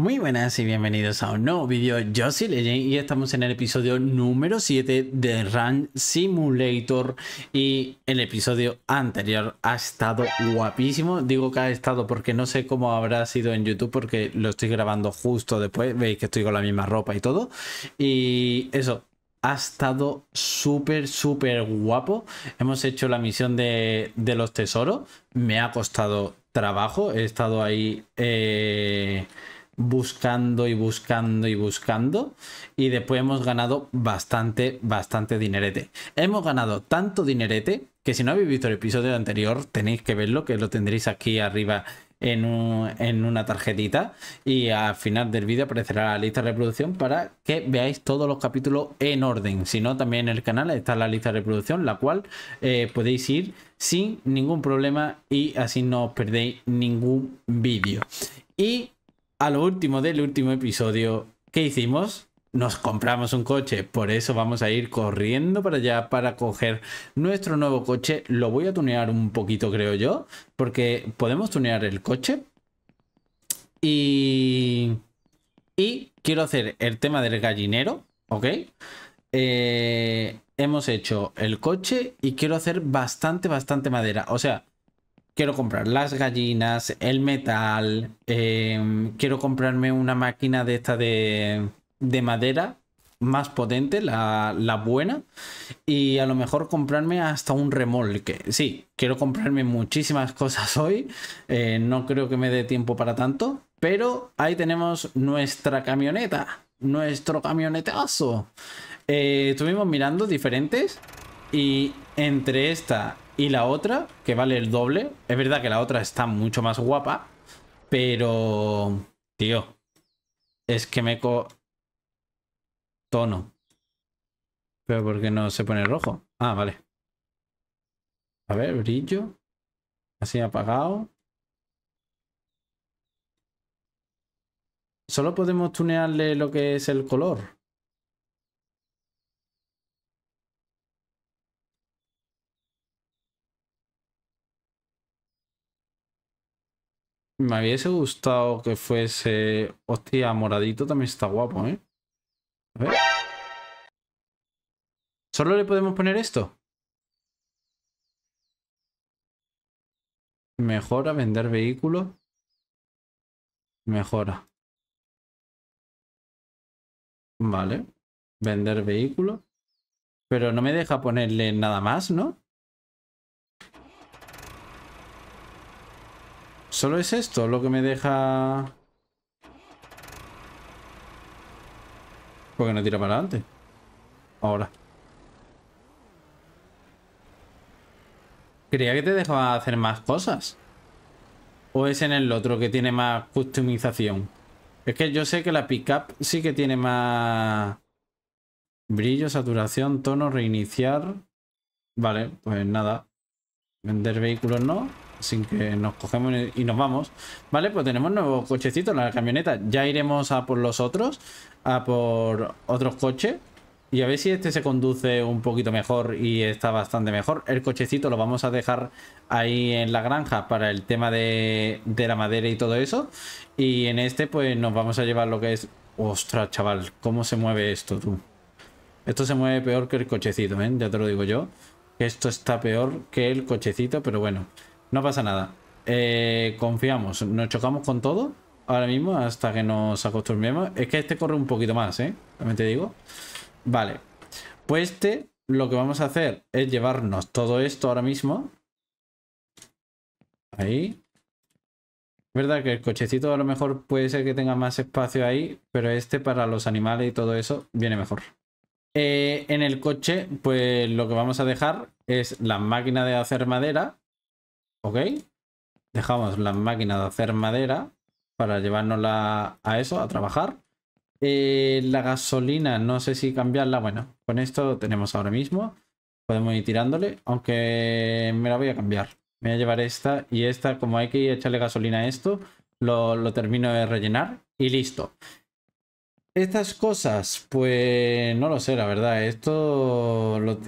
Muy buenas y bienvenidos a un nuevo vídeo, yo soy Legend y estamos en el episodio número 7 de Run Simulator y el episodio anterior ha estado guapísimo, digo que ha estado porque no sé cómo habrá sido en YouTube porque lo estoy grabando justo después, veis que estoy con la misma ropa y todo y eso, ha estado súper, súper guapo. Hemos hecho la misión de, de, los tesoros. Me ha costado trabajo. He estado ahí eh, buscando y buscando y buscando. Y después hemos ganado bastante, bastante dinerete. Hemos ganado tanto dinerete que si no habéis visto el episodio anterior tenéis que verlo, que lo tendréis aquí arriba en, una tarjetita y al final del vídeo aparecerá la lista de reproducción para que veáis todos los capítulos en orden. Si no, también en el canal está la lista de reproducción, la cual eh, podéis ir sin ningún problema y así no os perdéis ningún vídeo. Y a lo último del último episodio, que hicimos? Nos compramos un coche, por eso vamos a ir corriendo para allá para coger nuestro nuevo coche. Lo voy a tunear un poquito, creo yo, porque podemos tunear el coche. Y... Y quiero hacer el tema del gallinero, ¿ok? Eh, hemos hecho el coche y quiero hacer bastante, bastante madera. O sea, quiero comprar las gallinas, el metal, em, quiero comprarme una máquina de esta de, madera más potente, la, buena, y a lo mejor comprarme hasta un remolque. Sí, quiero comprarme muchísimas cosas hoy, eh, no creo que me dé tiempo para tanto, pero ahí tenemos nuestra camioneta, nuestro camionetazo. Eh, estuvimos mirando diferentes y entre esta y la otra, que vale el doble. Es verdad que la otra está mucho más guapa. Pero... Tío. Es que me... Tono. Pero porque no se pone rojo? Ah, vale. A ver, brillo. Así apagado. Solo podemos tunearle lo que es el color. Me hubiese gustado que fuese... Hostia, moradito también está guapo, ¿eh? ¿Solo le podemos poner esto? Mejora, vender vehículo. Mejora. Vale. Vender vehículo. Pero no me deja ponerle nada más, ¿no? Solo es esto lo que me deja... Porque no tira para adelante. Ahora. Creía que te dejaba hacer más cosas. ¿O es en el otro que tiene más customización? Es que yo sé que la pickup sí que tiene más... Brillo, saturación, tono, reiniciar. Vale, pues nada. Vender vehículos no sin que nos cogemos y nos vamos. Vale, pues tenemos nuevos cochecitos, la camioneta. Ya iremos a por los otros, a por otros coches. Y a ver si este se conduce un poquito mejor y está bastante mejor. El cochecito lo vamos a dejar ahí en la granja para el tema de, de la madera y todo eso. Y en este pues nos vamos a llevar lo que es... Ostras, chaval, ¿cómo se mueve esto tú? Esto se mueve peor que el cochecito, ¿eh? Ya te lo digo yo. Esto está peor que el cochecito, pero bueno. No pasa nada. Eh, confiamos. Nos chocamos con todo ahora mismo hasta que nos acostumbremos. Es que este corre un poquito más, ¿eh? También te digo. Vale. Pues este lo que vamos a hacer es llevarnos todo esto ahora mismo. Ahí. verdad que el cochecito a lo mejor puede ser que tenga más espacio ahí, pero este para los animales y todo eso viene mejor. Eh, en el coche, pues lo que vamos a dejar es la máquina de hacer madera Ok. Dejamos la máquina de hacer madera para llevárnosla a eso, a trabajar. Eh, la gasolina, no sé si cambiarla. Bueno, con esto tenemos ahora mismo. Podemos ir tirándole, aunque me la voy a cambiar. Me voy a llevar esta y esta, como hay que echarle gasolina a esto, lo termino de rellenar y listo. Estas cosas, pues no lo sé, la verdad. Esto lo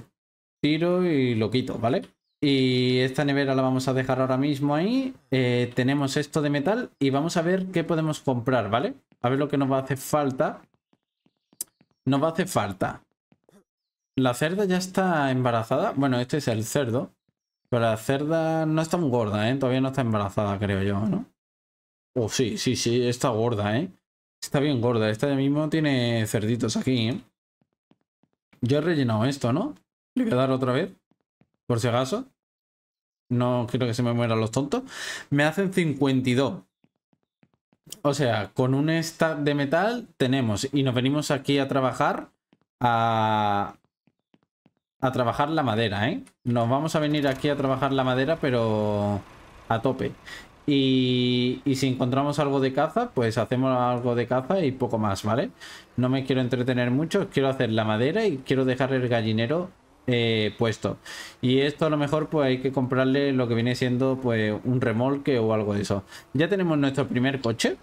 tiro y lo quito, ¿vale? Y esta nevera la vamos a dejar ahora mismo ahí. Eh, tenemos esto de metal y vamos a ver qué podemos comprar, ¿vale? A ver lo que nos va a hacer falta. Nos va a hacer falta. La cerda ya está embarazada. Bueno, este es el cerdo. Pero la cerda no está muy gorda, ¿eh? Todavía no está embarazada, creo yo, ¿no? Oh, sí, sí, sí, está gorda, ¿eh? Está bien gorda. Esta ya mismo tiene cerditos aquí, ¿eh? Yo he rellenado esto, ¿no? Le voy a dar otra vez. Por si acaso no quiero que se me mueran los tontos, me hacen 52. O sea, con un stack de metal tenemos y nos venimos aquí a trabajar a, a trabajar la madera, ¿eh? Nos vamos a venir aquí a trabajar la madera, pero a tope. Y, y, si encontramos algo de caza, pues hacemos algo de caza y poco más, ¿vale? No me quiero entretener mucho, quiero hacer la madera y quiero dejar el gallinero eh, puesto. Y esto a lo mejor pues hay que comprarle lo que viene siendo pues un remolque o algo de eso. Ya tenemos nuestro primer coche,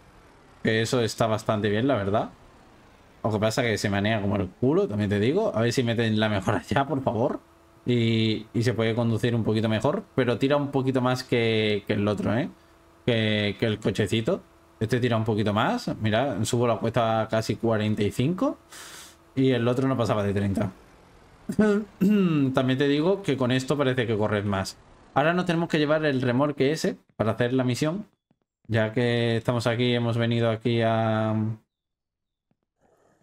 que eso está bastante bien la verdad. Lo que pasa que se maneja como el culo, también te digo. A ver si meten la mejora ya, por favor. Y, se puede conducir un poquito mejor, pero tira un poquito más que, el otro, ¿eh? Que, que el cochecito. Este tira un poquito más. Mira, subo la cuesta casi 45. Y el otro no pasaba de 30. También te digo que con esto parece que corres más. Ahora nos tenemos que llevar el remolque ese para hacer la misión. Ya que estamos aquí, hemos venido aquí a,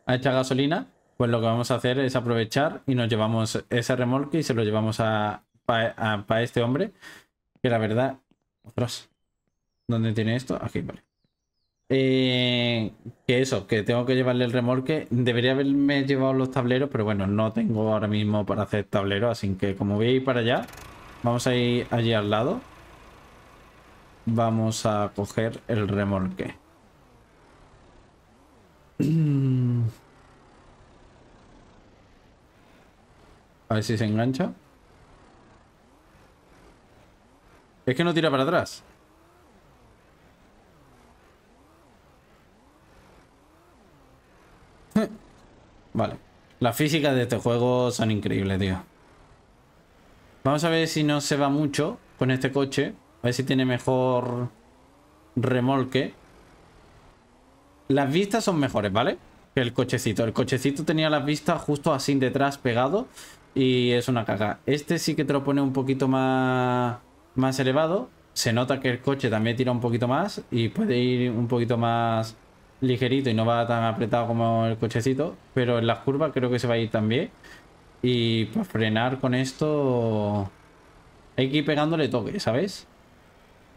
a echar gasolina. Pues lo que vamos a hacer es aprovechar y nos llevamos ese remolque y se lo llevamos a, este hombre. Que la verdad... ¿Dónde tiene esto? Aquí, vale. Eh, que eso, que tengo que llevarle el remolque. Debería haberme llevado los tableros, pero bueno, no tengo ahora mismo para hacer tableros así que como voy a ir para allá, vamos a ir allí al lado. Vamos a coger el remolque. A ver si se engancha. Es que no tira para atrás. Vale. Las físicas de este juego son increíbles, tío. Vamos a ver si no se va mucho con este coche. A ver si tiene mejor remolque. Las vistas son mejores, ¿vale? Que el cochecito. El cochecito tenía las vistas justo así detrás pegado. Y es una caga. Este sí que te lo pone un poquito más, más elevado. Se nota que el coche también tira un poquito más. Y puede ir un poquito más ligerito y no va tan apretado como el cochecito, pero en las curvas creo que se va a ir también. Y para frenar con esto hay que ir pegándole toque, ¿sabes?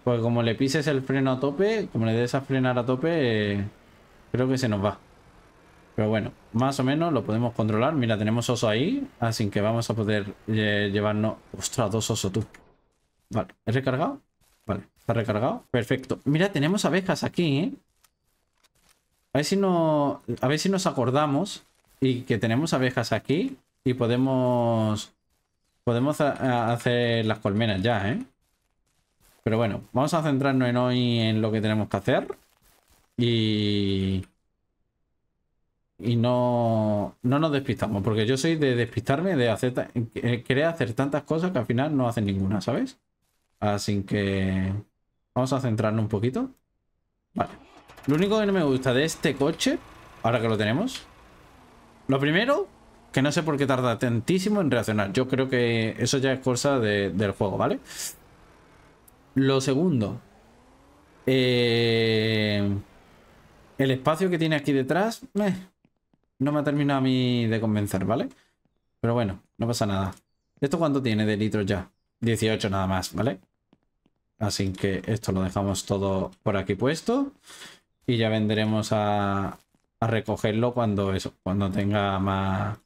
Porque como le pises el freno a tope, como le des a frenar a tope, creo que se nos va. Pero bueno, más o menos lo podemos controlar. Mira, tenemos oso ahí, así que vamos a poder eh, llevarnos... ¡Ostras, dos oso tú! Vale, he recargado? Vale, está recargado. Perfecto. Mira, tenemos abejas aquí, ¿eh? A ver si no. A ver si nos acordamos. Y que tenemos abejas aquí. Y podemos. Podemos hacer las colmenas ya, ¿eh? Pero bueno, vamos a centrarnos en hoy en lo que tenemos que hacer. Y. Y no, no nos despistamos, porque yo soy de despistarme, de hacer, eh, querer hacer tantas cosas que al final no hacen ninguna, ¿sabes? Así que vamos a centrarnos un poquito. Vale. Lo único que no me gusta de este coche, ahora que lo tenemos, lo primero, que no sé por qué tarda tantísimo en reaccionar. Yo creo que eso ya es cosa del juego, ¿vale? Lo segundo, eh, el espacio que tiene aquí detrás, no me ha terminado a mí de convencer, ¿vale? Pero bueno, no pasa nada. ¿Esto cuánto tiene de litros ya? 18 nada más, ¿vale? Así que esto lo dejamos todo por aquí puesto. Y ya vendremos a, recogerlo cuando eso, cuando tenga más,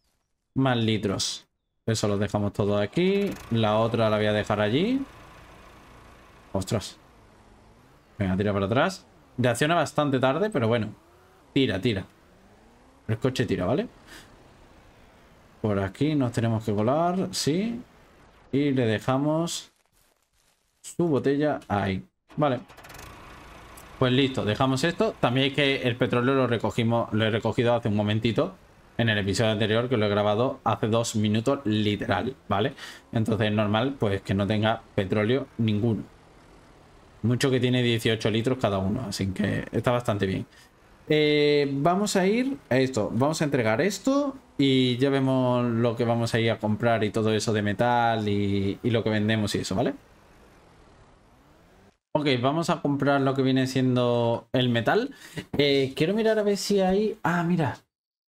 más litros. Eso lo dejamos todo aquí. La otra la voy a dejar allí. Ostras. Venga, tira para atrás. Reacciona bastante tarde, pero bueno. Tira, tira. El coche tira, ¿vale? Por aquí nos tenemos que colar, sí. Y le dejamos su botella ahí. Vale. Pues listo, dejamos esto. También es que el petróleo lo recogimos, lo he recogido hace un momentito en el episodio anterior que lo he grabado hace dos minutos literal, ¿vale? Entonces es normal pues que no tenga petróleo ninguno. Mucho que tiene 18 litros cada uno, así que está bastante bien. Eh, vamos a ir a esto, vamos a entregar esto y ya vemos lo que vamos a ir a comprar y todo eso de metal y, lo que vendemos y eso, ¿vale? vale Ok, vamos a comprar lo que viene siendo el metal. Eh, quiero mirar a ver si hay... Ah, mira.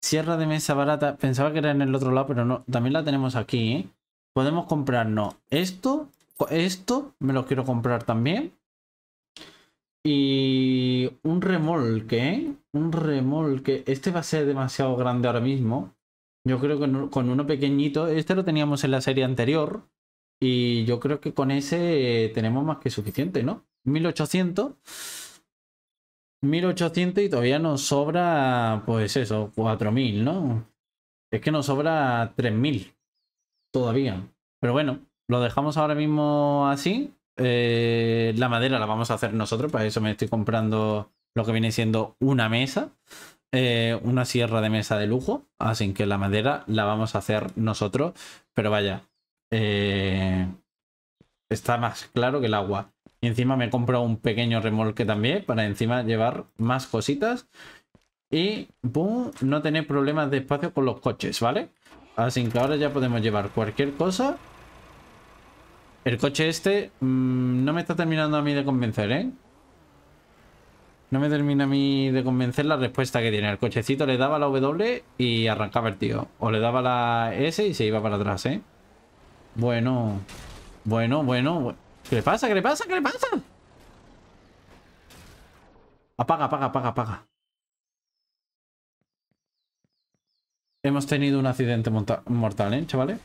Sierra de mesa barata. Pensaba que era en el otro lado, pero no. También la tenemos aquí. ¿eh? Podemos comprarnos esto. Esto me lo quiero comprar también. Y un remolque, ¿eh? Un remolque. Este va a ser demasiado grande ahora mismo. Yo creo que con uno pequeñito. Este lo teníamos en la serie anterior. Y yo creo que con ese eh, tenemos más que suficiente, ¿no? 1800. 1800 y todavía nos sobra, pues eso, 4000, ¿no? Es que nos sobra 3000 todavía. Pero bueno, lo dejamos ahora mismo así. Eh, la madera la vamos a hacer nosotros, para eso me estoy comprando lo que viene siendo una mesa, eh, una sierra de mesa de lujo, así que la madera la vamos a hacer nosotros, pero vaya, eh, está más claro que el agua encima me compro un pequeño remolque también para encima llevar más cositas. Y no tener problemas de espacio con los coches, ¿vale? Así que ahora ya podemos llevar cualquier cosa. El coche este mm, no me está terminando a mí de convencer, ¿eh? No me termina a mí de convencer la respuesta que tiene. El cochecito le daba la W y arrancaba el tío. O le daba la S y se iba para atrás, ¿eh? bueno, bueno. bueno. ¿Qué le pasa? ¿Qué le pasa? ¿Qué le pasa? Apaga, apaga, apaga, apaga. Hemos tenido un accidente mortal, ¿eh, chavales?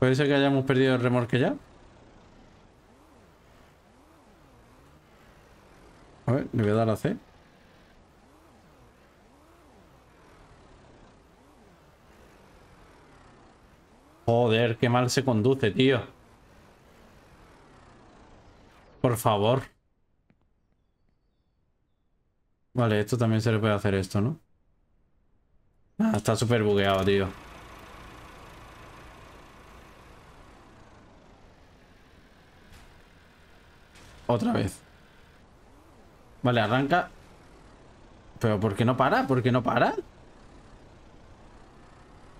Puede ser que hayamos perdido el remolque ya. A ver, le voy a dar a C. Joder, qué mal se conduce, tío. Por favor. Vale, esto también se le puede hacer esto, ¿no? Ah, está súper bugueado, tío. Otra vez. Vale, arranca. ¿Pero por qué no para? ¿Por qué no para?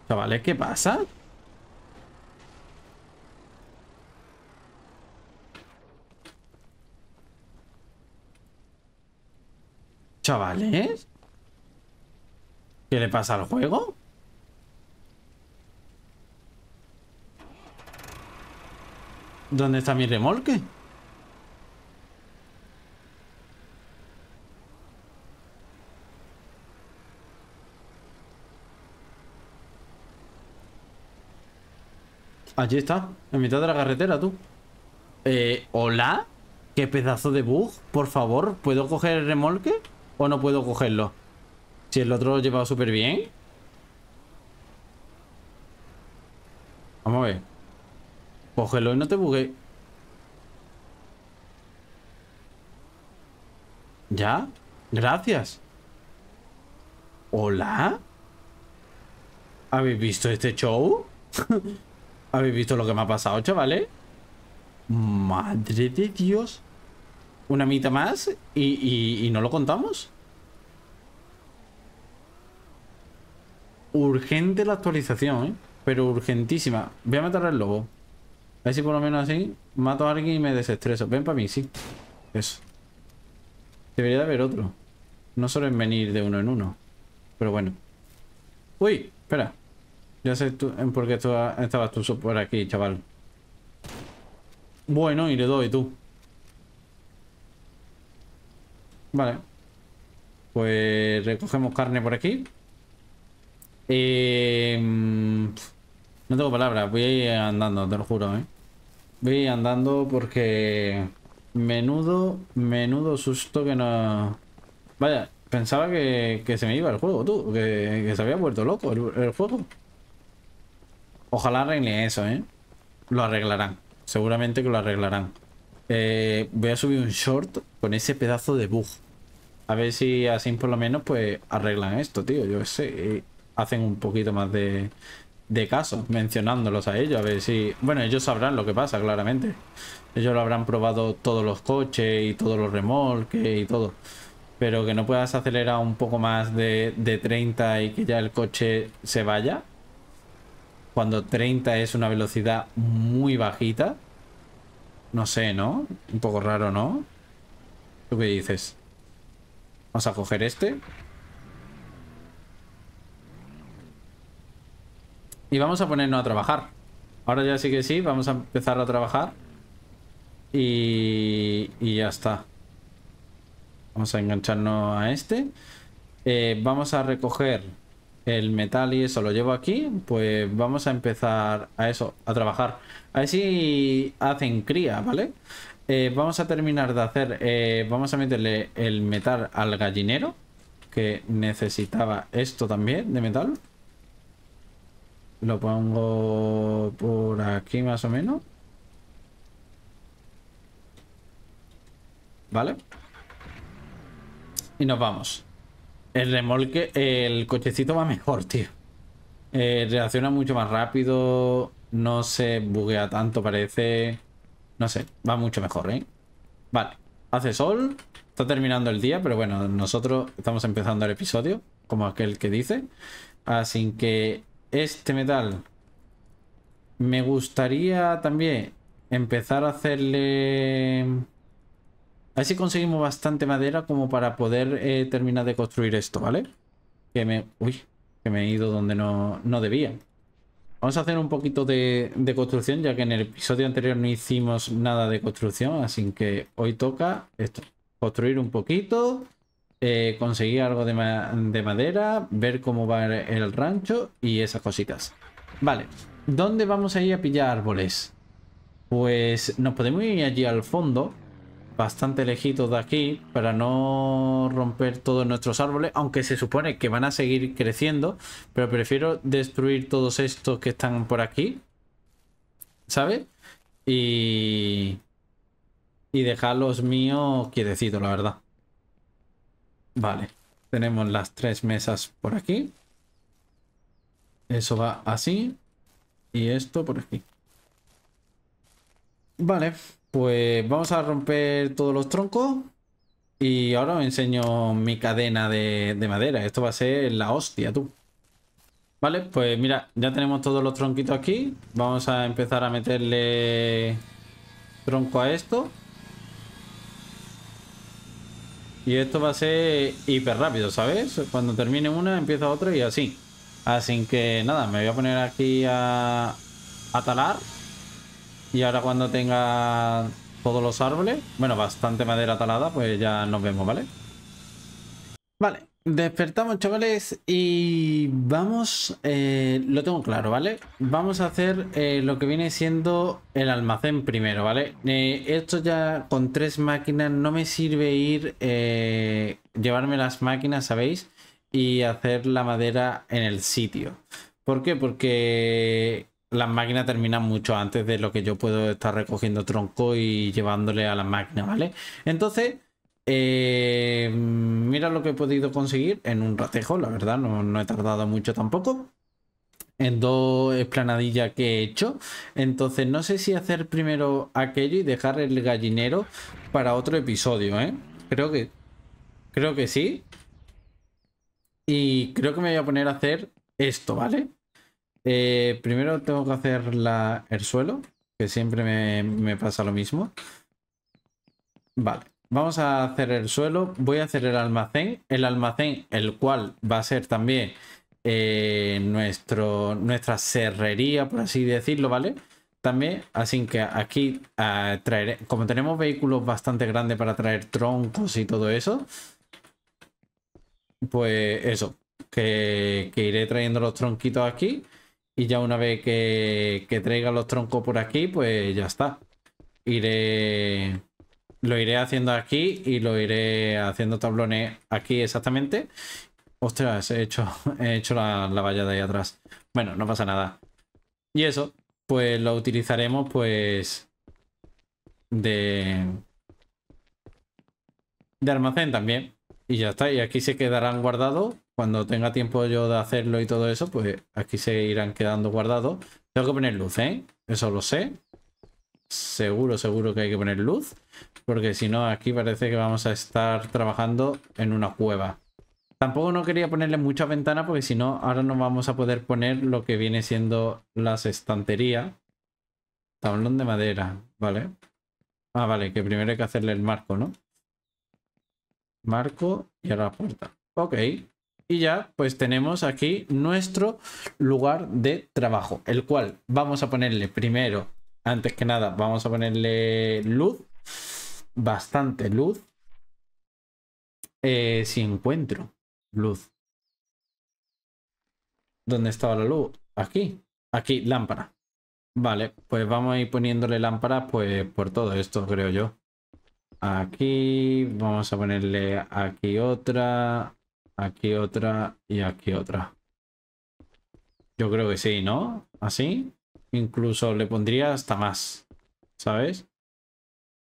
Chavales, ¿qué pasa? Chavales. ¿Qué le pasa al juego? ¿Dónde está mi remolque? Allí está, en mitad de la carretera, tú. Eh, ¿hola? ¿Qué pedazo de bug? Por favor, ¿puedo coger el remolque? ¿O no puedo cogerlo? Si el otro lo llevaba súper bien. Vamos a ver. Cógelo y no te bugue ¿Ya? Gracias. ¿Hola? ¿Habéis visto este show? ¿Habéis visto lo que me ha pasado, chavales? Madre de Dios. Una mitad más y, no lo contamos. Urgente la actualización, ¿eh? Pero urgentísima. Voy a matar al lobo. A ver si por lo menos así mato a alguien y me desestreso. Ven para mí, sí. Eso. Debería de haber otro. No suelen venir de uno en uno. Pero bueno. Uy, espera. Ya sé tú, qué estabas tú ah, por aquí, chaval. Bueno, y le doy tú. Vale. Pues recogemos carne por aquí. Em, no tengo palabras, voy a ir andando, te lo juro, ¿eh? Voy a ir andando porque... Menudo, menudo susto que no... Vaya, pensaba que, se me iba el juego, tú. Que, se había vuelto loco el juego. Ojalá arreglen eso, ¿eh? Lo arreglarán. Seguramente que lo arreglarán. Eh, voy a subir un short con ese pedazo de bug. A ver si así por lo menos pues arreglan esto, tío. Yo sé. Eh, hacen un poquito más de, de caso, mencionándolos a ellos. A ver si... Bueno, ellos sabrán lo que pasa, claramente. Ellos lo habrán probado todos los coches y todos los remolques y todo. Pero que no puedas acelerar un poco más de, de 30 y que ya el coche se vaya. Cuando 30 es una velocidad muy bajita. No sé, ¿no? Un poco raro, ¿no? ¿Tú qué dices? Vamos a coger este. Y vamos a ponernos a trabajar. Ahora ya sí que sí, vamos a empezar a trabajar. Y, y ya está. Vamos a engancharnos a este. Eh, vamos a recoger el metal y eso lo llevo aquí, pues vamos a empezar a eso, a trabajar. A ver si hacen cría, ¿vale? Eh, vamos a terminar de hacer, eh, vamos a meterle el metal al gallinero, que necesitaba esto también de metal. Lo pongo por aquí más o menos. ¿Vale? Y nos vamos. El remolque, el cochecito va mejor, tío. Eh, reacciona mucho más rápido, no se buguea tanto, parece. No sé, va mucho mejor, ¿eh? Vale, hace sol, está terminando el día, pero bueno, nosotros estamos empezando el episodio, como aquel que dice. Así que este metal me gustaría también empezar a hacerle a ver si conseguimos bastante madera como para poder eh, terminar de construir esto, ¿vale? Que me... Uy, que me he ido donde no, no debía. Vamos a hacer un poquito de, construcción, ya que en el episodio anterior no hicimos nada de construcción, así que hoy toca Construir un poquito, eh, conseguir algo de, de madera, ver cómo va el rancho y esas cositas. Vale, ¿dónde vamos a ir a pillar árboles? Pues nos podemos ir allí al fondo, bastante lejitos de aquí para no romper todos nuestros árboles, aunque se supone que van a seguir creciendo, pero prefiero destruir todos estos que están por aquí, ¿sabes? Y, y dejar los míos quietecitos, la verdad. Vale, tenemos las tres mesas por aquí. Eso va así. Y esto por aquí. Vale. Pues vamos a romper todos los troncos. Y ahora os enseño mi cadena de, madera. Esto va a ser la hostia, tú. Vale, pues mira, ya tenemos todos los tronquitos aquí. Vamos a empezar a meterle tronco a esto. Y esto va a ser hiper rápido, ¿sabes? Cuando termine una, empieza otra y así. Así que nada, me voy a poner aquí a, a talar. Y ahora cuando tenga todos los árboles, bueno, bastante madera talada, pues ya nos vemos, ¿vale? Vale, despertamos, chavales, y vamos, eh, lo tengo claro, ¿vale? Vamos a hacer eh, lo que viene siendo el almacén primero, ¿vale? Eh, esto ya con tres máquinas no me sirve ir, llevarme las máquinas, ¿sabéis? Y hacer la madera en el sitio. ¿Por qué? Porque las máquinas terminan mucho antes de lo que yo puedo estar recogiendo tronco y llevándole a la máquina, ¿vale? Entonces, eh, mira lo que he podido conseguir en un ratejo, la verdad, no, no he tardado mucho tampoco. En dos esplanadillas que he hecho. Entonces, no sé si hacer primero aquello y dejar el gallinero para otro episodio, ¿eh? Creo que... Creo que sí. Y creo que me voy a poner a hacer esto, ¿vale? Eh, primero tengo que hacer el suelo, que siempre me, pasa lo mismo. Vale, vamos a hacer el suelo. Voy a hacer el almacén. El almacén, el cual va a ser también eh, nuestro, nuestra serrería, por así decirlo, ¿vale? También, así que aquí eh, traeré, como tenemos vehículos bastante grandes para traer troncos y todo eso, pues eso, que iré trayendo los tronquitos aquí y ya una vez que, traiga los troncos por aquí, pues ya está. Iré lo iré haciendo aquí y lo iré haciendo tablones aquí exactamente. Ostras, he hecho, he hecho la, vallada ahí atrás. Bueno, no pasa nada. Y eso, pues lo utilizaremos pues de, de almacén también. Y ya está, y aquí se quedarán guardados cuando tenga tiempo yo de hacerlo y todo eso, pues aquí se irán quedando guardados. Tengo que poner luz, ¿eh? Eso lo sé. Seguro, seguro que hay que poner luz. Porque si no, aquí parece que vamos a estar trabajando en una cueva. Tampoco no quería ponerle muchas ventanas porque si no, ahora no vamos a poder poner lo que viene siendo las estanterías. Tablón de madera, ¿vale? Ah, vale, que primero hay que hacerle el marco, ¿no? Marco y ahora la puerta. Ok y ya pues tenemos aquí nuestro lugar de trabajo, el cual vamos a ponerle primero, antes que nada, vamos a ponerle luz, bastante luz. Eh, si encuentro luz. ¿Dónde estaba la luz? Aquí. Aquí, lámpara. Vale, pues vamos a ir poniéndole lámpara pues, por todo esto, creo yo. Aquí, vamos a ponerle aquí otra, Aquí otra y aquí otra. Yo creo que sí, ¿no? Así. Incluso le pondría hasta más. ¿Sabes?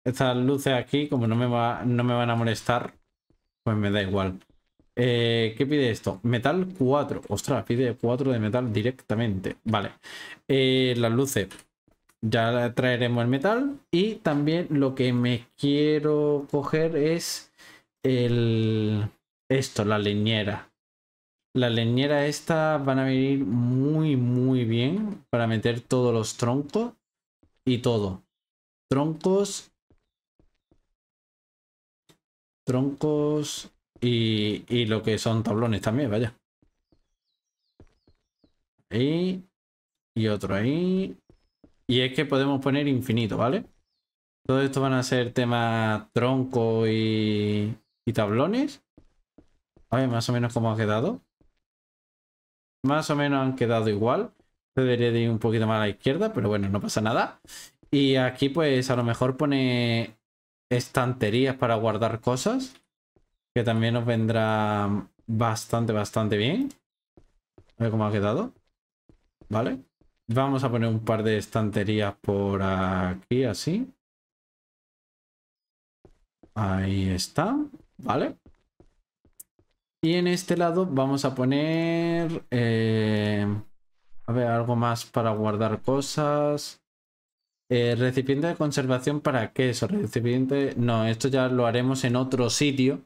Estas luces aquí, como no me, va, no me van a molestar, pues me da igual. Eh, ¿Qué pide esto? Metal 4. Ostras, pide 4 de metal directamente. Vale. Eh, las luces. Ya traeremos el metal. Y también lo que me quiero coger es el esto, la leñera. La leñera esta van a venir muy, muy bien para meter todos los troncos y todo. Troncos. Troncos y, lo que son tablones también, vaya. Ahí. Y otro ahí. Y es que podemos poner infinito, ¿vale? Todo esto van a ser temas tronco y tablones. A ver, más o menos cómo ha quedado. Más o menos han quedado igual. Debería de ir un poquito más a la izquierda, pero bueno, no pasa nada. Y aquí pues a lo mejor pone estanterías para guardar cosas. Que también nos vendrá bastante, bastante bien. A ver cómo ha quedado. Vale. Vamos a poner un par de estanterías por aquí, así. Ahí está. Vale. Y en este lado vamos a poner... Eh, a ver, algo más para guardar cosas. Eh, recipiente de conservación para queso. Recipiente... No, esto ya lo haremos en otro sitio,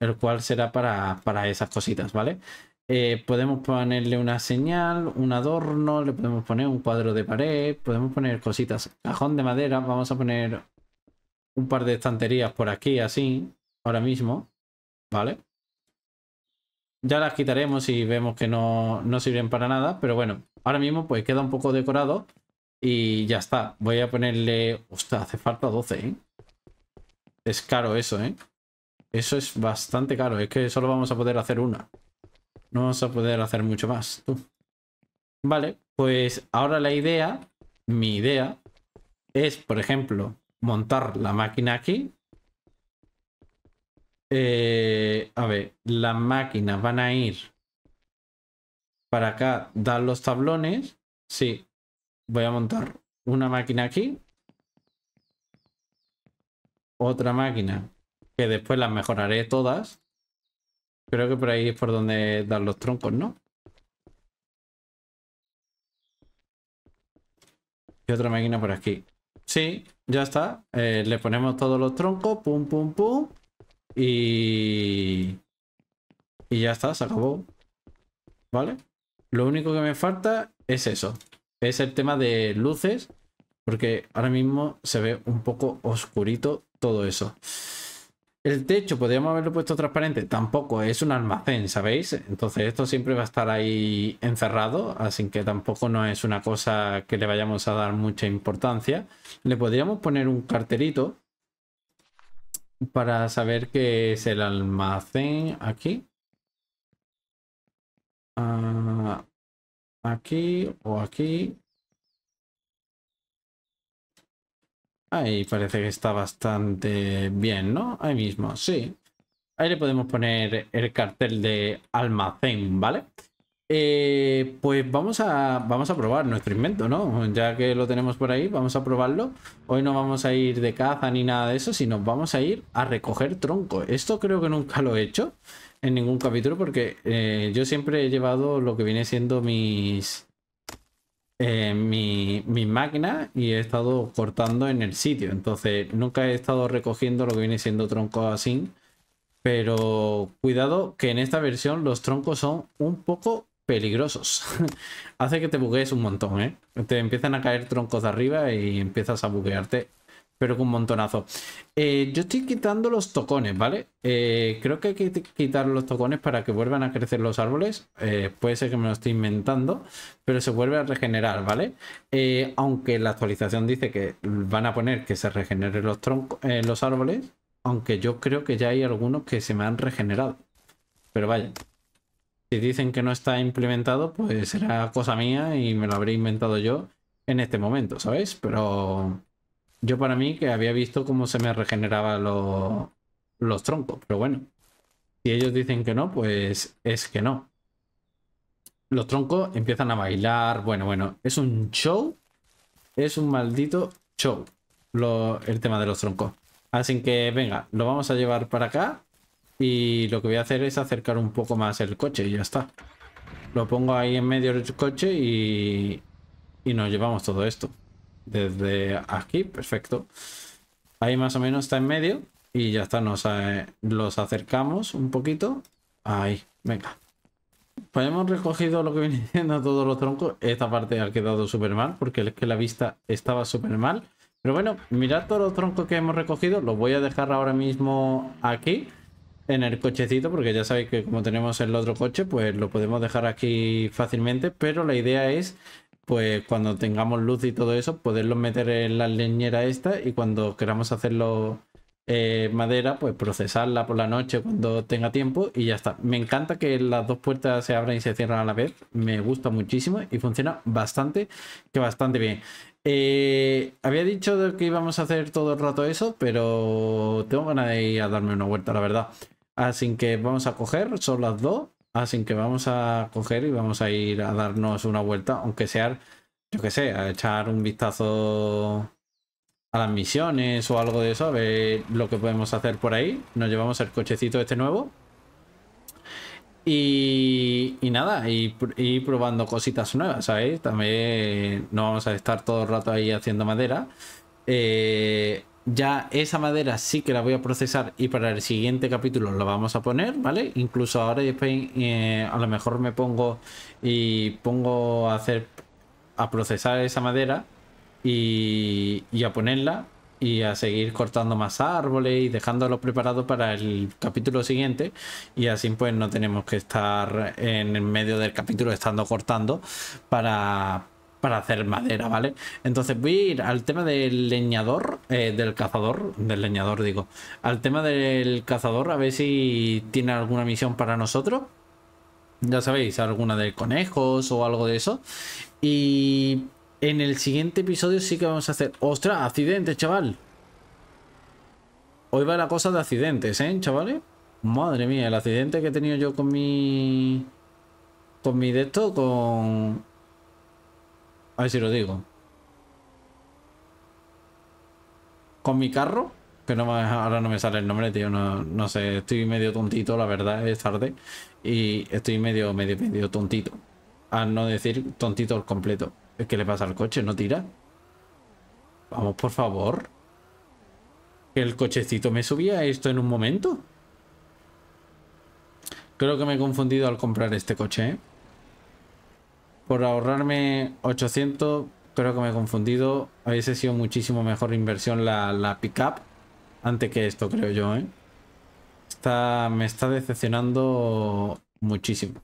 el cual será para, esas cositas, ¿vale? Eh, podemos ponerle una señal, un adorno, le podemos poner un cuadro de pared, podemos poner cositas. Cajón de madera, vamos a poner un par de estanterías por aquí, así, ahora mismo, ¿vale? Ya las quitaremos y vemos que no, no sirven para nada, pero bueno, ahora mismo pues queda un poco decorado y ya está. Voy a ponerle... Ostras, hace falta 12, ¿eh? Es caro eso, ¿eh? Eso es bastante caro, es que solo vamos a poder hacer una. No vamos a poder hacer mucho más, tú. Vale, pues ahora la idea, mi idea, es, por ejemplo, montar la máquina aquí eh, a ver, las máquinas van a ir para acá, dar los tablones. Sí, voy a montar una máquina aquí. Otra máquina, que después las mejoraré todas. Creo que por ahí es por donde dar los troncos, ¿no? Y otra máquina por aquí. Sí, ya está. Eh, le ponemos todos los troncos, pum, pum, pum. Y... Y ya está, se acabó. ¿Vale? Lo único que me falta es eso. Es el tema de luces. Porque ahora mismo se ve un poco oscurito todo eso. El techo podríamos haberlo puesto transparente. Tampoco es un almacén, ¿sabéis? Entonces esto siempre va a estar ahí encerrado. Así que tampoco no es una cosa que le vayamos a dar mucha importancia. Le podríamos poner un carterito para saber qué es el almacén aquí. Ah, aquí o aquí. Ahí parece que está bastante bien, ¿no? Ahí mismo, sí. Ahí le podemos poner el cartel de almacén, ¿vale? vale eh, pues vamos a, vamos a probar nuestro invento, ¿no? Ya que lo tenemos por ahí, vamos a probarlo. Hoy no vamos a ir de caza ni nada de eso, sino vamos a ir a recoger troncos Esto creo que nunca lo he hecho en ningún capítulo porque eh, yo siempre he llevado lo que viene siendo mis, eh, mi, mi máquina y he estado cortando en el sitio. Entonces nunca he estado recogiendo lo que viene siendo tronco así. Pero cuidado que en esta versión los troncos son un poco peligrosos. Hace que te buguees un montón, ¿eh? Te empiezan a caer troncos de arriba y empiezas a buguearte, pero con un montonazo. Eh, yo estoy quitando los tocones, ¿vale? Eh, creo que hay que quitar los tocones para que vuelvan a crecer los árboles. Eh, puede ser que me lo esté inventando, pero se vuelve a regenerar, ¿vale? aunque la actualización dice que van a poner que se regeneren los, troncos, los árboles, aunque yo creo que ya hay algunos que se me han regenerado. Pero vaya, si dicen que no está implementado, pues será cosa mía y me lo habré inventado yo en este momento, ¿sabéis? Pero yo para mí que había visto cómo se me regeneraban los, los troncos, pero bueno. Si ellos dicen que no, pues es que no. Los troncos empiezan a bailar. Bueno, bueno, es un show. Es un maldito show. el tema de los troncos. Así que venga, lo vamos a llevar para acá. Y lo que voy a hacer es acercar un poco más el coche y ya está. Lo pongo ahí en medio del coche y, nos llevamos todo esto. Desde aquí, perfecto. Ahí más o menos está en medio y ya está, nos eh, los acercamos un poquito. Ahí, venga. Pues hemos recogido lo que viene siendo todos los troncos. Esta parte ha quedado súper mal porque es que la vista estaba súper mal. Pero bueno, mirad todos los troncos que hemos recogido. Los voy a dejar ahora mismo aquí en el cochecito, porque ya sabéis que como tenemos el otro coche, pues lo podemos dejar aquí fácilmente, pero la idea es, pues cuando tengamos luz y todo eso, poderlo meter en la leñera esta y cuando queramos hacerlo eh, madera, pues procesarla por la noche cuando tenga tiempo y ya está. Me encanta que las dos puertas se abran y se cierran a la vez, me gusta muchísimo y funciona bastante, que bastante bien. Eh, había dicho que íbamos a hacer todo el rato eso, pero tengo ganas de ir a darme una vuelta, la verdad. Así que vamos a coger, son las dos. Así que vamos a coger y vamos a ir a darnos una vuelta, aunque sea, yo que sé, a echar un vistazo a las misiones o algo de eso, a ver lo que podemos hacer por ahí. Nos llevamos el cochecito este nuevo. Y, nada, y, probando cositas nuevas, ¿sabéis? También no vamos a estar todo el rato ahí haciendo madera. Eh, ya esa madera sí que la voy a procesar y para el siguiente capítulo la vamos a poner, ¿vale? Incluso ahora después eh, a lo mejor me pongo y pongo a hacer a procesar esa madera y, y a ponerla y a seguir cortando más árboles y dejándolo preparado para el capítulo siguiente y así pues no tenemos que estar en el medio del capítulo estando cortando para, para hacer madera, ¿vale? Entonces voy a ir al tema del leñador, eh, del cazador, del leñador digo, al tema del cazador, a ver si tiene alguna misión para nosotros. Ya sabéis, alguna de conejos o algo de eso. Y en el siguiente episodio sí que vamos a hacer... ¡Ostras! ¡Accidente, chaval! Hoy va la cosa de accidentes, ¿eh, chavales? Madre mía, el accidente que he tenido yo con mi... Con mi de con... A ver si lo digo. Con mi carro, que no me, ahora no me sale el nombre, tío, no, sé, estoy medio tontito, la verdad, es tarde. Y estoy medio, medio, medio tontito. A no decir tontito al completo. ¿Qué le pasa al coche? ¿No tira? Vamos, por favor. ¿El cochecito me subía esto en un momento? Creo que me he confundido al comprar este coche, ¿eh? por ahorrarme 800, creo que me he confundido. Hubiese sido muchísimo mejor inversión la, la pickup antes que esto, creo yo, ¿eh? Está, me está decepcionando muchísimo.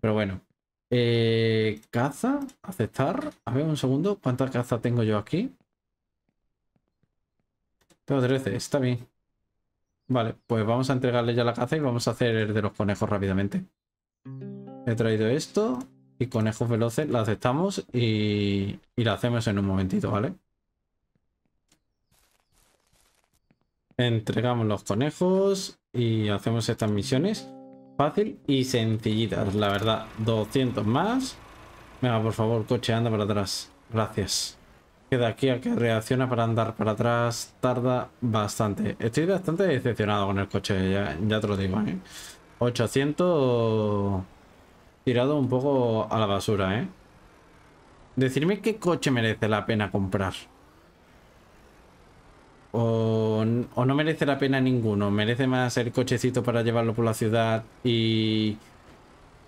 Pero bueno. Eh, caza, aceptar. A ver, un segundo. ¿Cuántas caza tengo yo aquí? Tengo 13, está bien. Vale, pues vamos a entregarle ya la caza y vamos a hacer el de los conejos rápidamente. He traído esto y conejos veloces, la aceptamos y, y la hacemos en un momentito, ¿vale? Entregamos los conejos y hacemos estas misiones fácil y sencillitas, la verdad. 200 más. Venga, por favor, coche, anda para atrás. Gracias. Queda aquí a que reacciona para andar para atrás. Tarda bastante. Estoy bastante decepcionado con el coche, ya, ya te lo digo. ¿eh? 800 tirado un poco a la basura, ¿eh? Decirme qué coche merece la pena comprar. O, no merece la pena ninguno. Merece más el cochecito para llevarlo por la ciudad y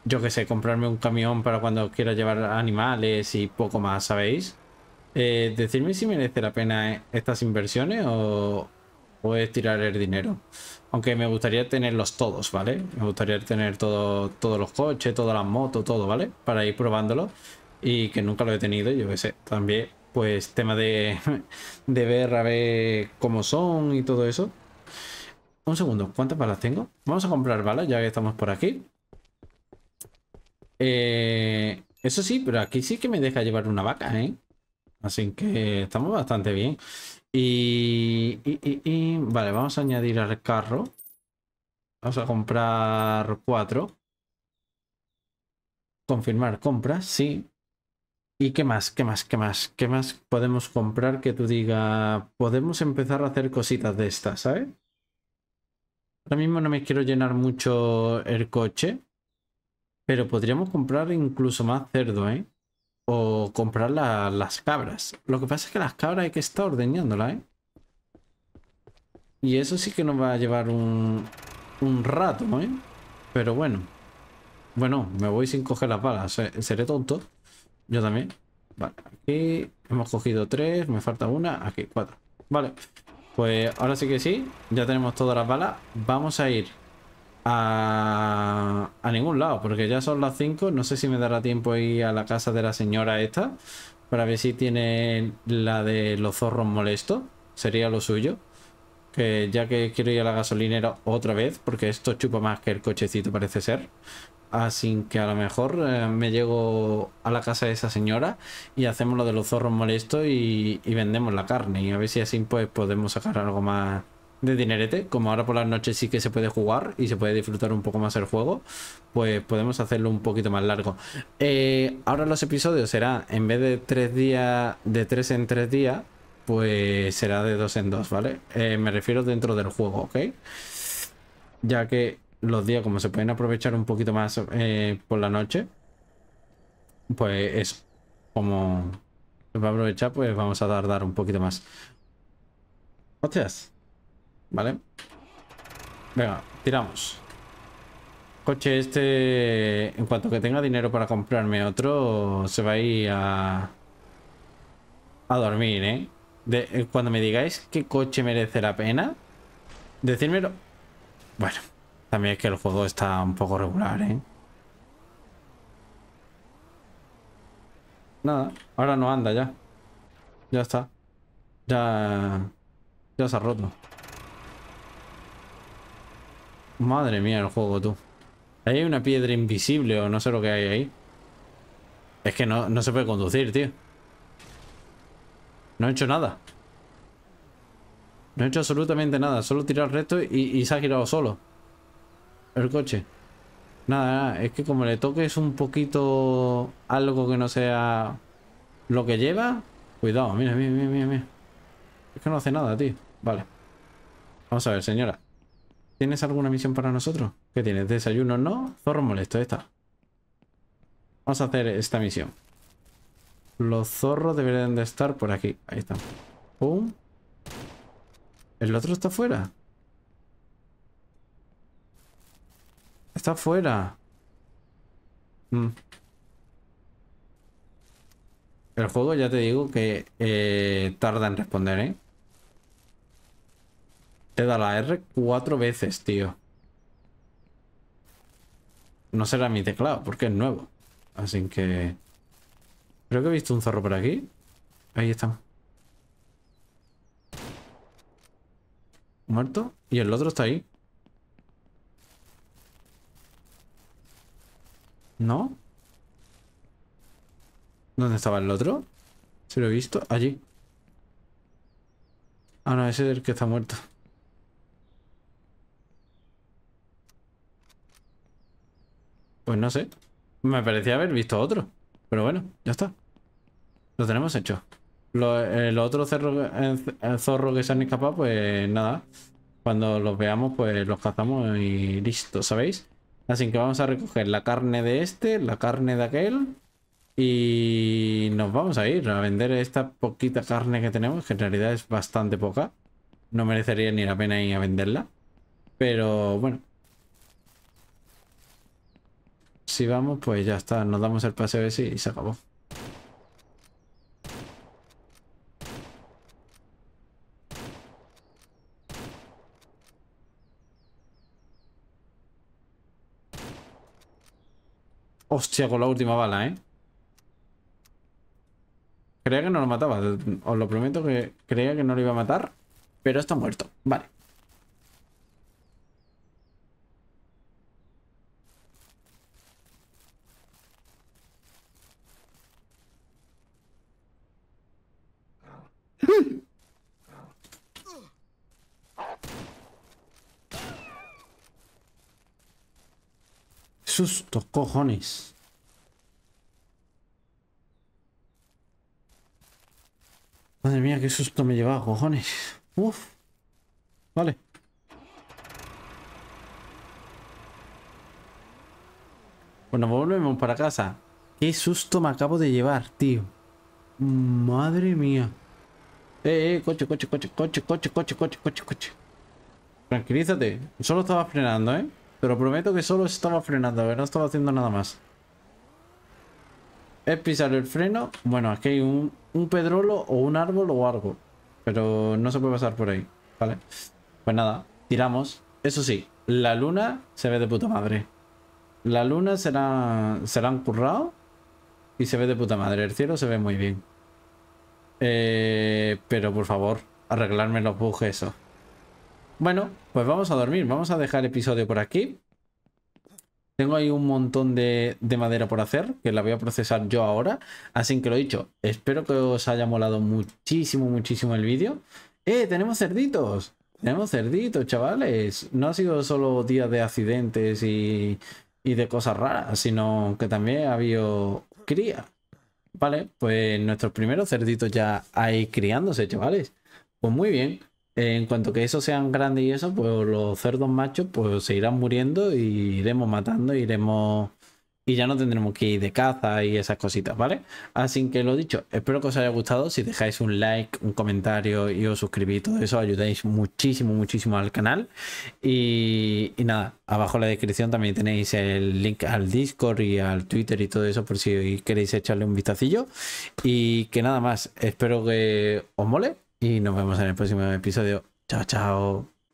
yo qué sé, comprarme un camión para cuando quiera llevar animales y poco más, ¿sabéis? Eh, decirme si merece la pena eh, estas inversiones o, o tirar el dinero. Aunque me gustaría tenerlos todos, ¿vale? Me gustaría tener todo, todos los coches, todas las motos, todo, ¿vale? Para ir probándolos. Y que nunca lo he tenido, yo sé. También, pues, tema de, de ver a ver cómo son y todo eso. Un segundo, ¿cuántas balas tengo? Vamos a comprar balas, ya que estamos por aquí. Eh, eso sí, pero aquí sí que me deja llevar una vaca, ¿eh? Así que estamos bastante bien. Y, Vale, vamos a añadir al carro. Vamos a comprar cuatro. Confirmar compras, sí. ¿Y qué más? ¿Qué más? ¿Qué más? ¿Qué más podemos comprar que tú diga? Podemos empezar a hacer cositas de estas, ¿sabes? Ahora mismo no me quiero llenar mucho el coche. Pero podríamos comprar incluso más cerdo, ¿eh? o comprar las cabras. Lo que pasa es que las cabras hay que estar ordeñándolas, ¿eh? Y eso sí que nos va a llevar un, un rato, ¿eh? Pero bueno. Bueno, me voy sin coger las balas. Seré tonto. Yo también. Vale, aquí hemos cogido tres. Me falta una. Aquí, cuatro. Vale. Pues ahora sí que sí. Ya tenemos todas las balas. Vamos a ir a, ningún lado, porque ya son las 5. No sé si me dará tiempo ir a la casa de la señora esta para ver si tiene la de los zorros molestos. Sería lo suyo. Que ya que quiero ir a la gasolinera otra vez, porque esto chupa más que el cochecito, parece ser. Así que a lo mejor eh, me llego a la casa de esa señora y hacemos lo de los zorros molestos y, vendemos la carne. Y a ver si así pues podemos sacar algo más de dinerete, como ahora por las noches sí que se puede jugar y se puede disfrutar un poco más el juego, pues podemos hacerlo un poquito más largo. Eh, ahora los episodios será, en vez de tres días, de tres en tres días, pues será de dos en dos, ¿vale? Eh, me refiero dentro del juego, ¿ok? Ya que los días, como se pueden aprovechar un poquito más eh, por la noche, pues es como... se va a aprovechar, pues vamos a tardar un poquito más. Hostias. Vale. Venga, tiramos. Coche este, en cuanto que tenga dinero para comprarme otro, se va a ir a, dormir, ¿eh? ¿eh? cuando me digáis qué coche merece la pena, decírmelo. Bueno, también es que el juego está un poco regular, ¿eh? Nada, ahora no anda ya. Ya está. Ya... Ya se ha roto. Madre mía el juego, tú. Ahí hay una piedra invisible o no sé lo que hay ahí. Es que no, se puede conducir, tío. No he hecho nada. No he hecho absolutamente nada. Solo tirar recto resto y se ha girado solo. El coche. Nada, nada, es que como le toques un poquito algo que no sea lo que lleva, cuidado, mira, mira, mira, mira. Es que no hace nada, tío. Vale. Vamos a ver, señora. ¿Tienes alguna misión para nosotros? ¿Qué tienes? ¿Desayuno? No. Zorro molesto, está Vamos a hacer esta misión. Los zorros deberían de estar por aquí. Ahí están. Pum. El otro está fuera. Está fuera. Mm. El juego ya te digo que eh, tarda en responder, ¿eh? Te da la R cuatro veces, tío. No será mi teclado, porque es nuevo. Así que... Creo que he visto un zorro por aquí. Ahí estamos. Muerto. Y el otro está ahí. ¿No? ¿Dónde estaba el otro? ¿Se lo he visto? Allí. Ah, no, ese es el que está muerto. Pues no sé. Me parecía haber visto otro. Pero bueno, ya está. Lo tenemos hecho. Los eh, otros eh, eh, zorro que se han escapado, pues nada. Cuando los veamos, pues los cazamos y listo, ¿sabéis? Así que vamos a recoger la carne de este, la carne de aquel. Y nos vamos a ir a vender esta poquita carne que tenemos, que en realidad es bastante poca. No merecería ni la pena ir a venderla. Pero bueno, si vamos, pues ya está. Nos damos el paseo ese y se acabó. Hostia, con la última bala, ¿eh? Creía que no lo mataba. Os lo prometo que creía que no lo iba a matar. Pero está muerto. Vale. Susto, cojones. Madre mía, qué susto me llevaba, cojones. Uf. Vale. Bueno, volvemos para casa. Qué susto me acabo de llevar, tío. Madre mía. Eh, eh, coche, coche, coche, coche, coche, coche, coche, coche, coche. Tranquilízate. Solo estaba frenando, ¿eh? Pero prometo que solo estaba frenando, ver, no estaba haciendo nada más. Es pisar el freno. Bueno, aquí hay un, pedrolo o un árbol o algo. Pero no se puede pasar por ahí, ¿vale? Pues nada, tiramos. Eso sí, la luna se ve de puta madre. La luna será, será y se ve de puta madre. El cielo se ve muy bien. Eh, pero por favor, arreglarme los bugs eso. Bueno, pues vamos a dormir. Vamos a dejar episodio por aquí. Tengo ahí un montón de, madera por hacer, que la voy a procesar yo ahora. Así que lo dicho, espero que os haya molado muchísimo, muchísimo el vídeo. ¡Eh, tenemos cerditos! Tenemos cerditos, chavales. No ha sido solo días de accidentes y, y de cosas raras, sino que también ha habido cría. Vale, pues nuestros primeros cerditos ya ahí criándose, chavales. Pues muy bien. En cuanto que esos sean grandes y eso, pues los cerdos machos pues se irán muriendo y iremos matando, iremos y ya no tendremos que ir de caza y esas cositas, ¿vale? Así que lo dicho, espero que os haya gustado. Si dejáis un like, un comentario y os suscribís, todo eso ayudáis muchísimo, muchísimo al canal. Y, nada, abajo en la descripción también tenéis el link al Discord y al Twitter y todo eso por si queréis echarle un vistacillo. Y que nada más, espero que os mole y nos vemos en el próximo episodio. Chao, chao.